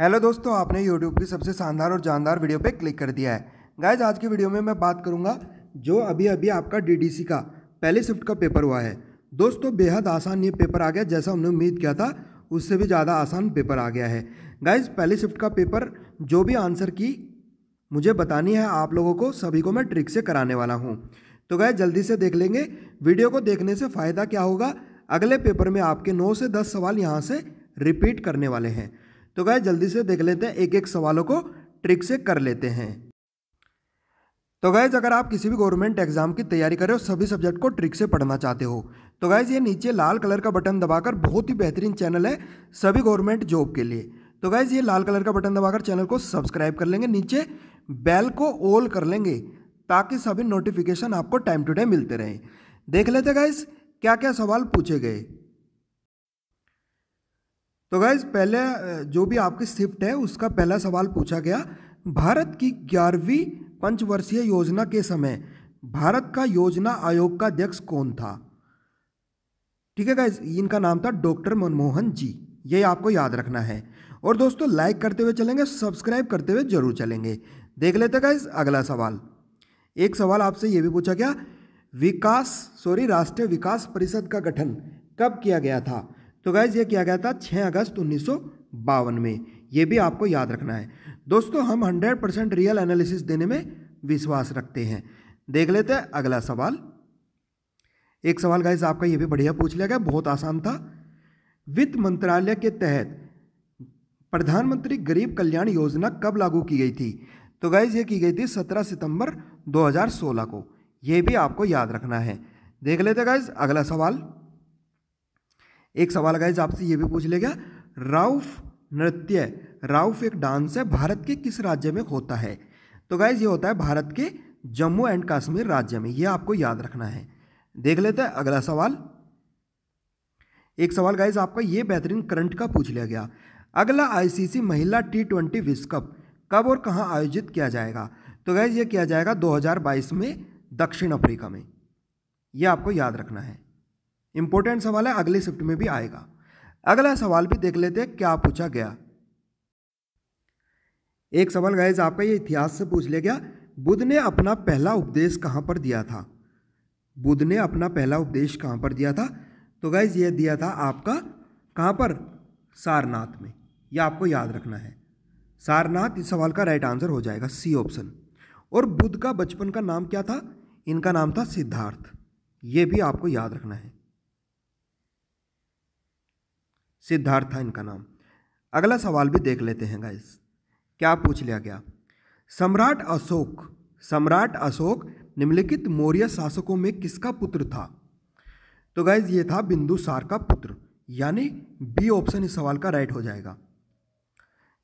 hello दोस्तों आपने YouTube की सबसे शानदार और जानदार वीडियो पे क्लिक कर दिया है गाइज आज की वीडियो में मैं बात करूंगा जो अभी अभी आपका डीडीसी का पहले शिफ्ट का पेपर हुआ है दोस्तों बेहद आसान ये पेपर आ गया जैसा हमने उम्मीद किया था उससे भी ज़्यादा आसान पेपर आ गया है गाइज पहले शिफ्ट का पेपर जो भी आंसर की मुझे बतानी है आप लोगों को सभी को मैं ट्रिक से कराने वाला हूँ तो गाय जल्दी से देख लेंगे वीडियो को देखने से फ़ायदा क्या होगा अगले पेपर में आपके नौ से दस सवाल यहाँ से रिपीट करने वाले हैं तो गाय जल्दी से देख लेते हैं एक एक सवालों को ट्रिक से कर लेते हैं तो गाइज अगर आप किसी भी गवर्नमेंट एग्जाम की तैयारी कर रहे हो सभी सब्जेक्ट को ट्रिक से पढ़ना चाहते हो तो गाइज ये नीचे लाल कलर का बटन दबाकर बहुत ही बेहतरीन चैनल है सभी गवर्नमेंट जॉब के लिए तो गाइज ये लाल कलर का बटन दबाकर चैनल को सब्सक्राइब कर लेंगे नीचे बेल को ऑल कर लेंगे ताकि सभी नोटिफिकेशन आपको टाइम टू टाइम मिलते रहें देख लेते गाइज क्या क्या सवाल पूछे गए तो गाइज पहले जो भी आपकी शिफ्ट है उसका पहला सवाल पूछा गया भारत की ग्यारहवीं पंचवर्षीय योजना के समय भारत का योजना आयोग का अध्यक्ष कौन था ठीक है गाइज इनका नाम था डॉक्टर मनमोहन जी ये आपको याद रखना है और दोस्तों लाइक करते हुए चलेंगे सब्सक्राइब करते हुए जरूर चलेंगे देख लेते गाइज अगला सवाल एक सवाल आपसे ये भी पूछा गया विकास सॉरी राष्ट्रीय विकास परिषद का गठन कब किया गया था तो गैज़ ये किया गया था 6 अगस्त उन्नीस में ये भी आपको याद रखना है दोस्तों हम 100 परसेंट रियल एनालिसिस देने में विश्वास रखते हैं देख लेते हैं अगला सवाल एक सवाल गाइज आपका ये भी बढ़िया पूछ लिया गया बहुत आसान था वित्त मंत्रालय के तहत प्रधानमंत्री गरीब कल्याण योजना कब लागू की गई थी तो गाइज ये की गई थी 17 सितंबर 2016 को ये भी आपको याद रखना है देख लेते गाइज अगला सवाल एक सवाल गाइज आपसे ये भी पूछ लेगा राउफ नृत्य राउफ एक डांस है भारत के किस राज्य में होता है तो गाइज ये होता है भारत के जम्मू एंड कश्मीर राज्य में ये आपको याद रखना है देख लेते हैं अगला सवाल एक सवाल गाइज आपका ये बेहतरीन करंट का पूछ लिया गया अगला आईसीसी महिला टी ट्वेंटी विश्व कप कब और कहाँ आयोजित किया जाएगा तो गैज ये किया जाएगा 2022 में दक्षिण अफ्रीका में यह आपको याद रखना है इंपॉर्टेंट सवाल है अगले शिफ्ट में भी आएगा अगला सवाल भी देख लेते हैं क्या पूछा गया एक सवाल गाइज आपका ये इतिहास से पूछ लिया गया बुद्ध ने अपना पहला उपदेश कहाँ पर दिया था बुद्ध ने अपना पहला उपदेश कहाँ पर दिया था तो गाइज ये दिया था आपका कहाँ पर सारनाथ में यह आपको याद रखना है सारनाथ इस सवाल का राइट आंसर हो जाएगा सी ऑप्शन और बुद्ध का बचपन का नाम क्या था इनका नाम था सिद्धार्थ ये भी आपको याद रखना है सिद्धार्थ था इनका नाम अगला सवाल भी देख लेते हैं गाइस क्या पूछ लिया गया सम्राट अशोक सम्राट अशोक निम्नलिखित मौर्य शासकों में किसका पुत्र था तो गाइज ये था बिंदुसार का पुत्र यानी बी ऑप्शन इस सवाल का राइट हो जाएगा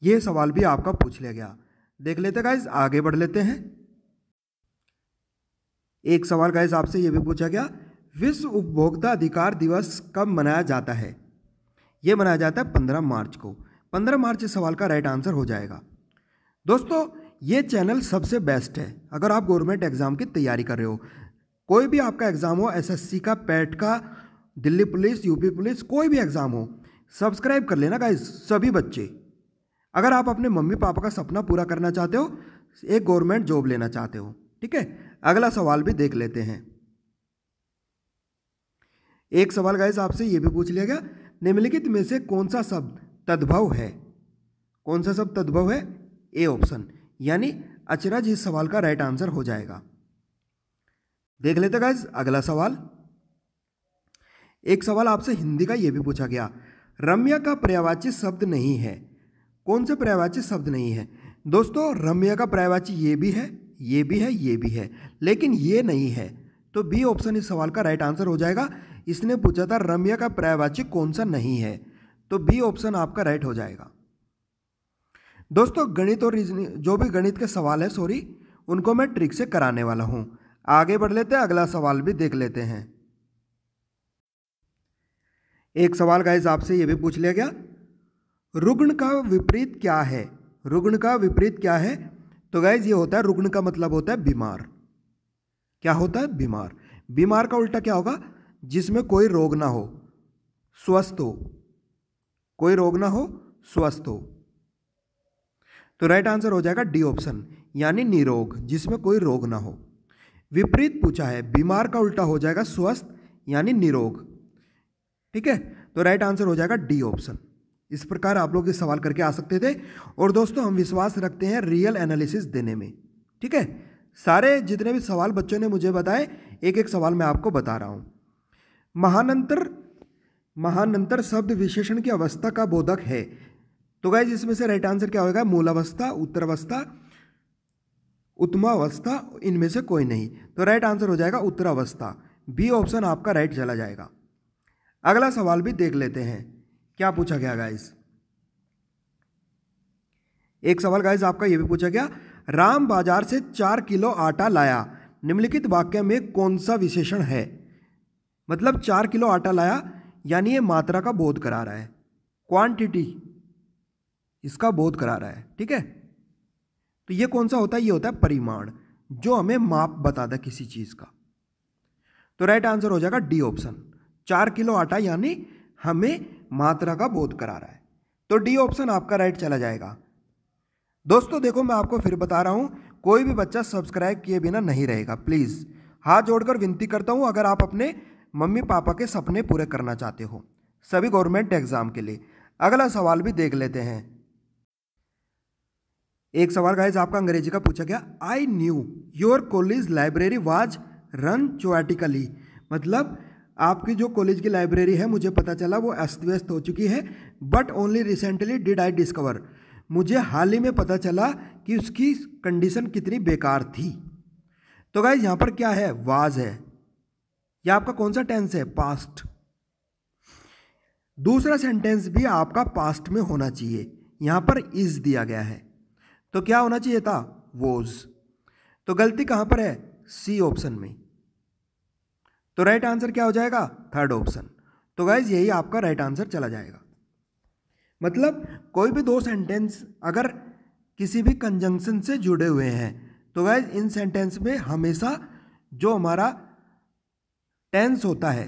यह सवाल भी आपका पूछ लिया गया देख लेते गाइज आगे बढ़ लेते हैं एक सवाल गाइज आपसे यह भी पूछा गया विश्व उपभोक्ता अधिकार दिवस कब मनाया जाता है ये मनाया जाता है पंद्रह मार्च को पंद्रह मार्च इस सवाल का राइट आंसर हो जाएगा दोस्तों ये चैनल सबसे बेस्ट है अगर आप गवर्नमेंट एग्ज़ाम की तैयारी कर रहे हो कोई भी आपका एग्ज़ाम हो एसएससी का पैट e का दिल्ली पुलिस यूपी पुलिस कोई भी एग्ज़ाम हो सब्सक्राइब कर लेना गाइस सभी बच्चे अगर आप अपने मम्मी पापा का सपना पूरा करना चाहते हो एक गवर्नमेंट जॉब लेना चाहते हो ठीक है अगला सवाल भी देख लेते हैं एक सवाल गाइस आपसे ये भी पूछ लिया गया निम्नलिखित में से कौन सा शब्द तद्भव है कौन सा शब्द तद्भव है ए ऑप्शन यानी अचरज इस सवाल का राइट आंसर हो जाएगा देख लेते गाइज अगला सवाल एक सवाल आपसे हिंदी का यह भी पूछा गया रम्या का पर्यावाची शब्द नहीं है कौन सा पर्यावाची शब्द नहीं है दोस्तों रम्या का पर्यावाची ये भी है ये भी है ये भी है लेकिन ये नहीं है तो बी ऑप्शन इस सवाल का राइट आंसर हो जाएगा इसने पूछा था रम्य का पर्यावाची कौन सा नहीं है तो बी ऑप्शन आपका राइट हो जाएगा दोस्तों गणित और रीजनिंग जो भी गणित के सवाल है सॉरी उनको मैं ट्रिक से कराने वाला हूं आगे बढ़ लेते हैं अगला सवाल भी देख लेते हैं एक सवाल गाइज आपसे यह भी पूछ लिया गया रुग्ण का विपरीत क्या है रुग्ण का विपरीत क्या है तो गाइज ये होता है रुग्ण का मतलब होता है बीमार क्या होता है बीमार बीमार का उल्टा क्या होगा जिसमें कोई रोग ना हो स्वस्थ हो कोई रोग ना हो स्वस्थ हो तो राइट आंसर हो जाएगा डी ऑप्शन यानी निरोग जिसमें कोई रोग ना हो विपरीत पूछा है बीमार का उल्टा हो जाएगा स्वस्थ यानी निरोग ठीक है तो राइट आंसर हो जाएगा डी ऑप्शन इस प्रकार आप लोग इस सवाल करके आ सकते थे और दोस्तों हम विश्वास रखते हैं रियल एनालिसिस देने में ठीक है सारे जितने भी सवाल बच्चों ने मुझे बताए एक एक सवाल मैं आपको बता रहा हूँ महानंतर महानंतर शब्द विशेषण की अवस्था का बोधक है तो गाइज इसमें से राइट आंसर क्या होगा मूलावस्था उत्तरावस्था उत्तमावस्था इनमें से कोई नहीं तो राइट आंसर हो जाएगा उत्तरावस्था बी ऑप्शन आपका राइट चला जाएगा अगला सवाल भी देख लेते हैं क्या पूछा गया गाइस एक सवाल गाइस आपका यह भी पूछा गया राम बाजार से चार किलो आटा लाया निम्नलिखित वाक्य में कौन सा विशेषण है मतलब चार किलो आटा लाया यानी ये मात्रा का बोध करा रहा है क्वांटिटी इसका बोध करा रहा है ठीक है तो ये कौन सा होता है ये होता है परिमाण जो हमें माप बताता है किसी चीज़ का तो राइट आंसर हो जाएगा डी ऑप्शन चार किलो आटा यानी हमें मात्रा का बोध करा रहा है तो डी ऑप्शन आपका राइट चला जाएगा दोस्तों देखो मैं आपको फिर बता रहा हूँ कोई भी बच्चा सब्सक्राइब किए बिना नहीं रहेगा प्लीज़ हाथ जोड़कर विनती करता हूँ अगर आप अपने मम्मी पापा के सपने पूरे करना चाहते हो सभी गवर्नमेंट एग्ज़ाम के लिए अगला सवाल भी देख लेते हैं एक सवाल गाइज आपका अंग्रेजी का पूछा गया I knew your college library was रन चोटिकली मतलब आपकी जो कॉलेज की लाइब्रेरी है मुझे पता चला वो अस्त व्यस्त हो चुकी है but only recently did I discover मुझे हाल ही में पता चला कि उसकी कंडीशन कितनी बेकार थी तो गाइज यहाँ पर क्या है वाज है या आपका कौन सा टेंस है पास्ट दूसरा सेंटेंस भी आपका पास्ट में होना चाहिए यहाँ पर इज दिया गया है तो क्या होना चाहिए था वोज तो गलती कहाँ पर है सी ऑप्शन में तो राइट आंसर क्या हो जाएगा थर्ड ऑप्शन तो गाइज यही आपका राइट आंसर चला जाएगा मतलब कोई भी दो सेंटेंस अगर किसी भी कंजंक्शन से जुड़े हुए हैं तो वह इन सेंटेंस में हमेशा जो हमारा टेंस होता है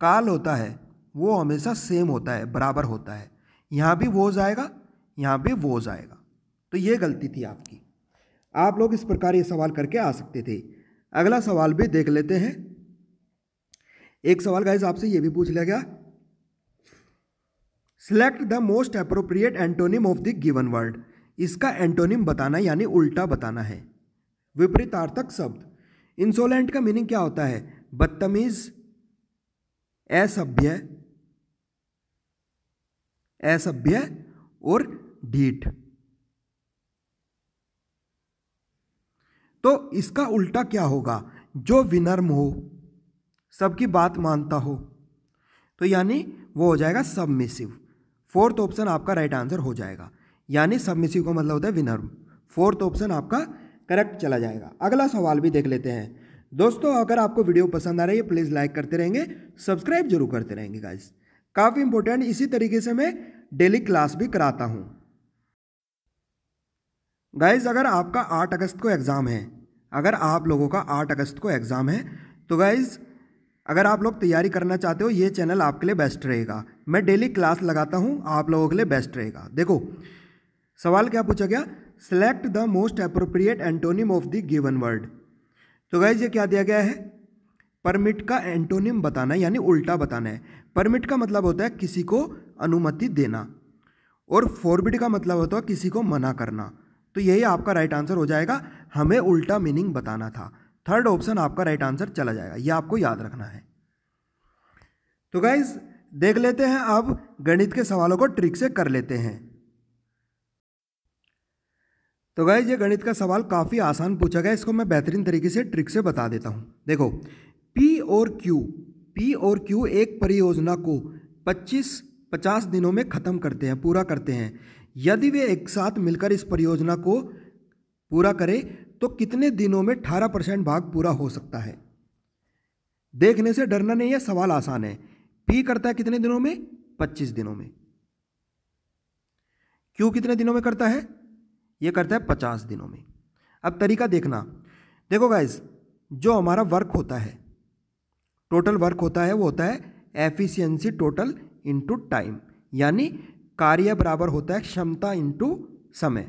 काल होता है वो हमेशा सेम होता है बराबर होता है यहाँ भी वो जाएगा यहाँ भी वो जाएगा तो ये गलती थी आपकी आप लोग इस प्रकार ये सवाल करके आ सकते थे अगला सवाल भी देख लेते हैं एक सवाल गाइज आपसे ये भी पूछ लिया गया select the most appropriate antonym of the given word इसका एंटोनिम बताना यानी उल्टा बताना है विपरीतार्थक शब्द इंसोलेंट का मीनिंग क्या होता है बदतमीज असभ्य असभ्य और ढीठ तो इसका उल्टा क्या होगा जो विनर्म हो सबकी बात मानता हो तो यानी वो हो जाएगा सबमिसिव फोर्थ ऑप्शन आपका राइट आंसर हो जाएगा यानी सबमिसिव का मतलब होता है विनर फोर्थ ऑप्शन आपका करेक्ट चला जाएगा अगला सवाल भी देख लेते हैं दोस्तों अगर आपको वीडियो पसंद आ रही है प्लीज़ लाइक करते रहेंगे सब्सक्राइब जरूर करते रहेंगे गाइज काफ़ी इंपॉर्टेंट इसी तरीके से मैं डेली क्लास भी कराता हूँ गाइज अगर आपका आठ अगस्त को एग्ज़ाम है अगर आप लोगों का आठ अगस्त को एग्ज़ाम है तो गाइज़ अगर आप लोग तैयारी करना चाहते हो ये चैनल आपके लिए बेस्ट रहेगा मैं डेली क्लास लगाता हूँ आप लोगों के लिए बेस्ट रहेगा देखो सवाल क्या पूछा गया select the most appropriate antonym of the given word तो गाइज ये क्या दिया गया है परमिट का एंटोनिम बताना है यानी उल्टा बताना है परमिट का मतलब होता है किसी को अनुमति देना और फॉरबिड का मतलब होता है किसी को मना करना तो यही आपका राइट आंसर हो जाएगा हमें उल्टा मीनिंग बताना था थर्ड ऑप्शन आपका राइट आंसर चला जाएगा यह आपको याद रखना है तो गाइज देख लेते हैं अब गणित के सवालों को ट्रिक से कर लेते हैं तो गाइज ये गणित का सवाल काफ़ी आसान पूछा गया इसको मैं बेहतरीन तरीके से ट्रिक से बता देता हूं देखो पी और क्यू पी और क्यू एक परियोजना को 25 50 दिनों में ख़त्म करते हैं पूरा करते हैं यदि वे एक साथ मिलकर इस परियोजना को पूरा करें तो कितने दिनों में अठारह परसेंट भाग पूरा हो सकता है देखने से डरना नहीं है सवाल आसान है पी करता है कितने दिनों में पच्चीस दिनों में क्यू कितने दिनों में करता है ये करता है पचास दिनों में अब तरीका देखना देखो गाइज जो हमारा वर्क होता है टोटल वर्क होता है वो होता है एफिशिएंसी टोटल इनटू टाइम यानी कार्य बराबर होता है क्षमता इनटू समय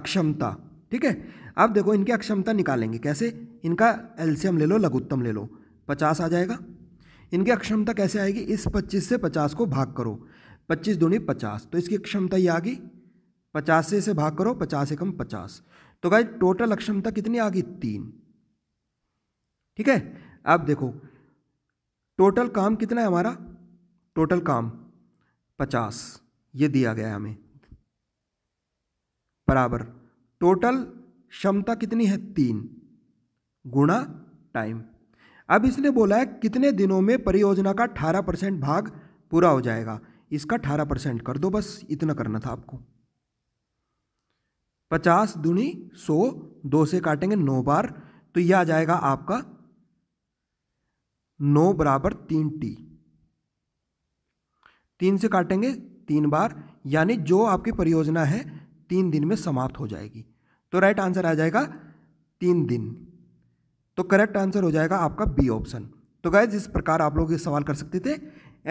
अक्षमता ठीक है अब देखो इनकी अक्षमता निकालेंगे कैसे इनका एल्सियम ले लो लघुत्तम ले लो पचास आ जाएगा इनकी अक्षमता कैसे आएगी इस पच्चीस से पचास को भाग करो पच्चीस दूनी पचास तो इसकी अक्षमता ये आ गई पचास से इसे भाग करो पचास एकम पचास तो भाई टोटल अक्षमता कितनी आ गई तीन ठीक है अब देखो टोटल काम कितना है हमारा टोटल काम पचास ये दिया गया है हमें बराबर टोटल क्षमता कितनी है तीन गुणा टाइम अब इसने बोला है कितने दिनों में परियोजना का अठारह परसेंट भाग पूरा हो जाएगा इसका अठारह परसेंट कर दो बस इतना करना था आपको पचास दुनी सौ दो से काटेंगे नौ बार तो यह आ जाएगा आपका नौ बराबर तीन टी तीन से काटेंगे तीन बार यानी जो आपकी परियोजना है तीन दिन में समाप्त हो जाएगी तो राइट आंसर आ जाएगा तीन दिन तो करेक्ट आंसर हो जाएगा आपका बी ऑप्शन तो गैज इस प्रकार आप लोग ये सवाल कर सकते थे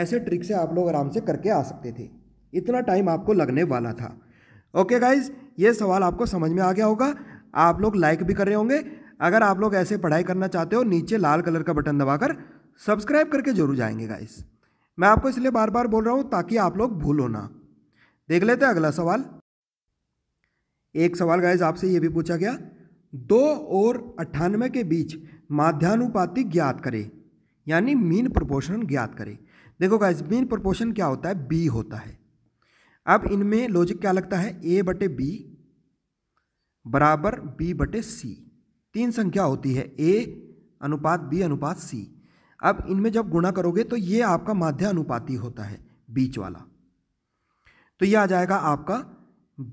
ऐसे ट्रिक से आप लोग आराम से करके आ सकते थे इतना टाइम आपको लगने वाला था ओके गाइज ये सवाल आपको समझ में आ गया होगा आप लोग लाइक भी कर रहे होंगे अगर आप लोग ऐसे पढ़ाई करना चाहते हो नीचे लाल कलर का बटन दबाकर सब्सक्राइब करके जरूर जाएंगे गाइज मैं आपको इसलिए बार बार बोल रहा हूँ ताकि आप लोग भूलो ना देख लेते हैं अगला सवाल एक सवाल गाइज आपसे ये भी पूछा गया दो और अट्ठानवे के बीच माध्यानुपातिक ज्ञात करें यानी मीन प्रपोर्शन ज्ञात करें देखो गाइज मीन प्रपोर्शन क्या होता है बी होता है अब इनमें लॉजिक क्या लगता है ए बटे बी बराबर बी बटे सी तीन संख्या होती है ए अनुपात बी अनुपात सी अब इनमें जब गुणा करोगे तो ये आपका माध्य अनुपाती होता है बीच वाला तो ये आ जाएगा आपका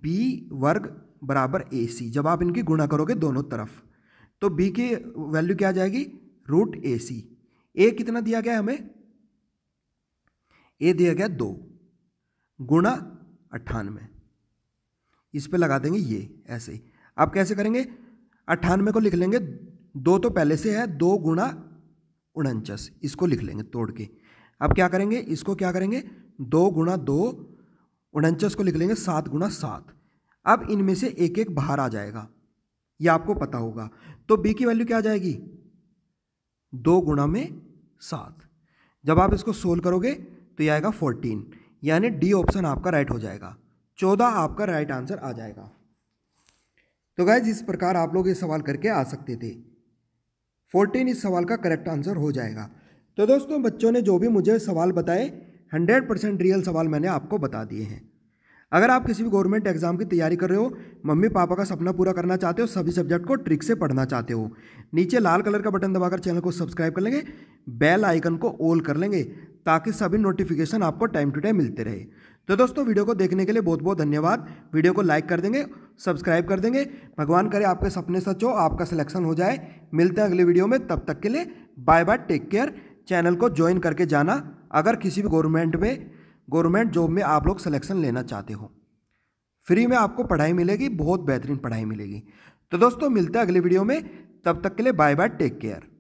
बी वर्ग बराबर ए सी जब आप इनकी गुणा करोगे दोनों तरफ तो बी की वैल्यू क्या आ जाएगी रूट ए सी ए कितना दिया गया हमें ए दिया गया दो गुणा अट्ठानवे इस पे लगा देंगे ये ऐसे ही आप कैसे करेंगे अट्ठानवे को लिख लेंगे दो तो पहले से है दो गुणा उनचास इसको लिख लेंगे तोड़ के अब क्या करेंगे इसको क्या करेंगे दो गुणा दो उनचास को लिख लेंगे सात गुणा सात अब इनमें से एक एक बाहर आ जाएगा यह आपको पता होगा तो बी की वैल्यू क्या आ जाएगी दो गुणा में सात जब आप इसको सोल्व करोगे तो यह आएगा फोर्टीन यानी डी ऑप्शन आपका राइट हो जाएगा चौदह आपका राइट आंसर आ जाएगा तो गाय इस प्रकार आप लोग ये सवाल करके आ सकते थे फोर्टीन इस सवाल का करेक्ट आंसर हो जाएगा तो दोस्तों बच्चों ने जो भी मुझे सवाल बताए हंड्रेड परसेंट रियल सवाल मैंने आपको बता दिए हैं अगर आप किसी भी गवर्नमेंट एग्जाम की तैयारी कर रहे हो मम्मी पापा का सपना पूरा करना चाहते हो सभी सब्जेक्ट को ट्रिक से पढ़ना चाहते हो नीचे लाल कलर का बटन दबाकर चैनल को सब्सक्राइब कर लेंगे बेल आइकन को ऑल कर लेंगे ताकि सभी नोटिफिकेशन आपको टाइम टू टाइम मिलते रहे तो दोस्तों वीडियो को देखने के लिए बहुत बहुत धन्यवाद वीडियो को लाइक कर देंगे सब्सक्राइब कर देंगे भगवान करे आपके सपने सच हो आपका सिलेक्शन हो जाए मिलते हैं अगले वीडियो में तब तक के लिए bye bye take care channel को ज्वाइन करके जाना अगर किसी भी गवर्नमेंट में गवर्नमेंट जॉब में आप लोग सिलेक्शन लेना चाहते हो फ्री में आपको पढ़ाई मिलेगी बहुत बेहतरीन पढ़ाई मिलेगी तो दोस्तों मिलते हैं अगले वीडियो में तब तक के लिए बाय बाय टेक केयर